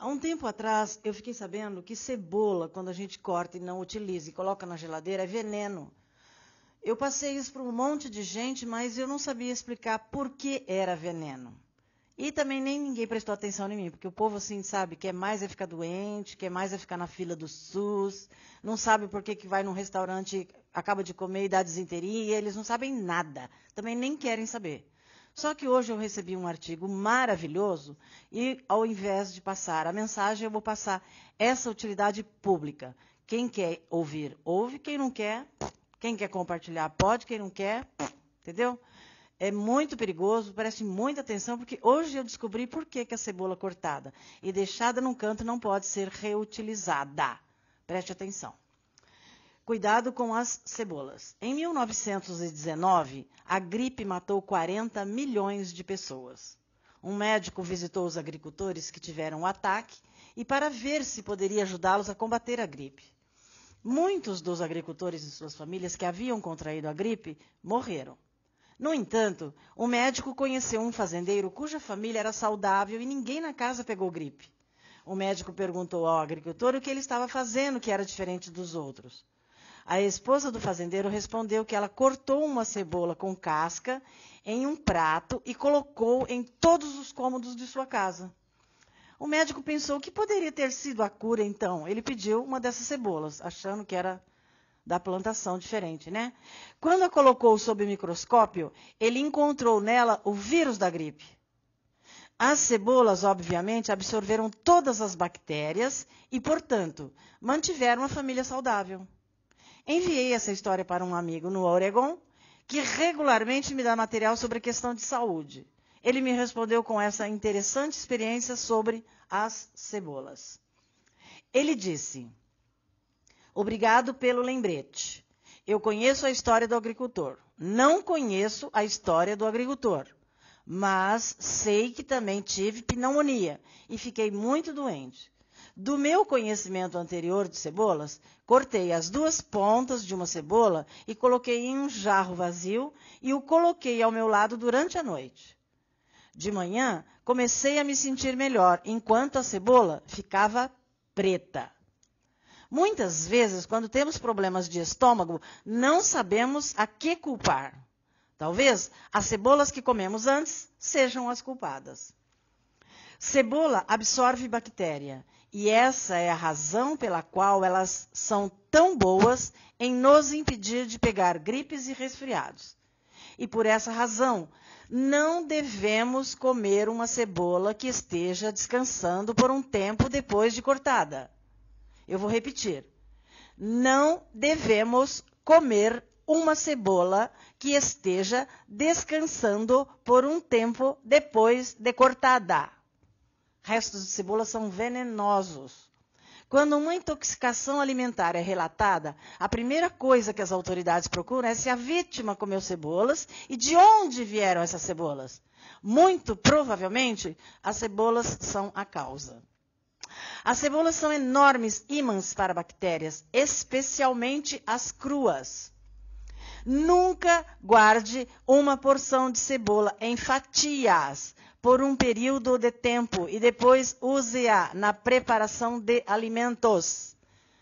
Há um tempo atrás, eu fiquei sabendo que cebola, quando a gente corta e não utiliza e coloca na geladeira, é veneno. Eu passei isso para um monte de gente, mas eu não sabia explicar por que era veneno. E também nem ninguém prestou atenção em mim, porque o povo assim sabe é mais é ficar doente, é mais é ficar na fila do SUS, não sabe por que, que vai num restaurante, acaba de comer e dá desinteria, eles não sabem nada, também nem querem saber. Só que hoje eu recebi um artigo maravilhoso e, ao invés de passar a mensagem, eu vou passar essa utilidade pública. Quem quer ouvir, ouve. Quem não quer, quem quer compartilhar, pode. Quem não quer, entendeu? É muito perigoso, preste muita atenção, porque hoje eu descobri por que, que a cebola cortada e deixada num canto não pode ser reutilizada. Preste atenção. Cuidado com as cebolas. Em 1919, a gripe matou 40 milhões de pessoas. Um médico visitou os agricultores que tiveram o ataque e para ver se poderia ajudá-los a combater a gripe. Muitos dos agricultores e suas famílias que haviam contraído a gripe morreram. No entanto, o médico conheceu um fazendeiro cuja família era saudável e ninguém na casa pegou gripe. O médico perguntou ao agricultor o que ele estava fazendo que era diferente dos outros. A esposa do fazendeiro respondeu que ela cortou uma cebola com casca em um prato e colocou em todos os cômodos de sua casa. O médico pensou que poderia ter sido a cura, então. Ele pediu uma dessas cebolas, achando que era da plantação diferente, né? Quando a colocou sob o microscópio, ele encontrou nela o vírus da gripe. As cebolas, obviamente, absorveram todas as bactérias e, portanto, mantiveram a família saudável. Enviei essa história para um amigo no Oregon, que regularmente me dá material sobre a questão de saúde. Ele me respondeu com essa interessante experiência sobre as cebolas. Ele disse: Obrigado pelo lembrete. Eu conheço a história do agricultor. Não conheço a história do agricultor, mas sei que também tive pneumonia e fiquei muito doente. Do meu conhecimento anterior de cebolas, cortei as duas pontas de uma cebola e coloquei em um jarro vazio e o coloquei ao meu lado durante a noite. De manhã, comecei a me sentir melhor, enquanto a cebola ficava preta. Muitas vezes, quando temos problemas de estômago, não sabemos a que culpar. Talvez as cebolas que comemos antes sejam as culpadas. Cebola absorve bactéria e essa é a razão pela qual elas são tão boas em nos impedir de pegar gripes e resfriados. E por essa razão, não devemos comer uma cebola que esteja descansando por um tempo depois de cortada. Eu vou repetir. Não devemos comer uma cebola que esteja descansando por um tempo depois de cortada restos de cebola são venenosos. Quando uma intoxicação alimentar é relatada, a primeira coisa que as autoridades procuram é se a vítima comeu cebolas e de onde vieram essas cebolas. Muito provavelmente, as cebolas são a causa. As cebolas são enormes ímãs para bactérias, especialmente as cruas. Nunca guarde uma porção de cebola em fatias por um período de tempo e depois use-a na preparação de alimentos.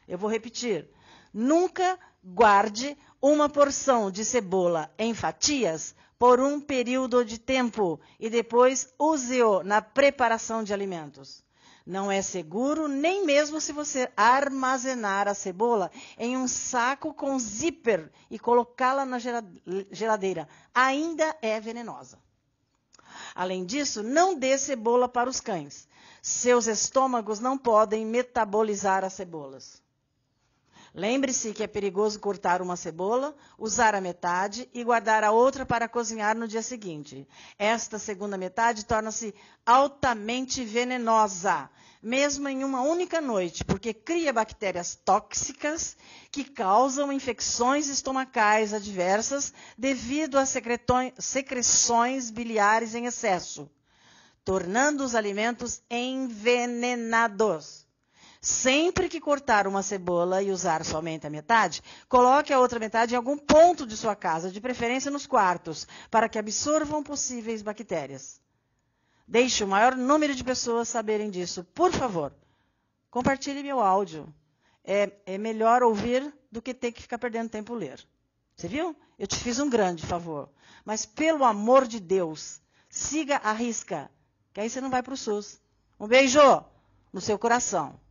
Eu vou repetir. Nunca guarde uma porção de cebola em fatias por um período de tempo e depois use-o na preparação de alimentos. Não é seguro nem mesmo se você armazenar a cebola em um saco com zíper e colocá-la na geladeira. Ainda é venenosa. Além disso, não dê cebola para os cães. Seus estômagos não podem metabolizar as cebolas. Lembre-se que é perigoso cortar uma cebola, usar a metade e guardar a outra para cozinhar no dia seguinte. Esta segunda metade torna-se altamente venenosa, mesmo em uma única noite, porque cria bactérias tóxicas que causam infecções estomacais adversas devido a secreções biliares em excesso, tornando os alimentos envenenados. Sempre que cortar uma cebola e usar somente a metade, coloque a outra metade em algum ponto de sua casa, de preferência nos quartos, para que absorvam possíveis bactérias. Deixe o maior número de pessoas saberem disso, por favor. Compartilhe meu áudio. É, é melhor ouvir do que ter que ficar perdendo tempo ler. Você viu? Eu te fiz um grande favor. Mas, pelo amor de Deus, siga a risca, que aí você não vai para o SUS. Um beijo no seu coração.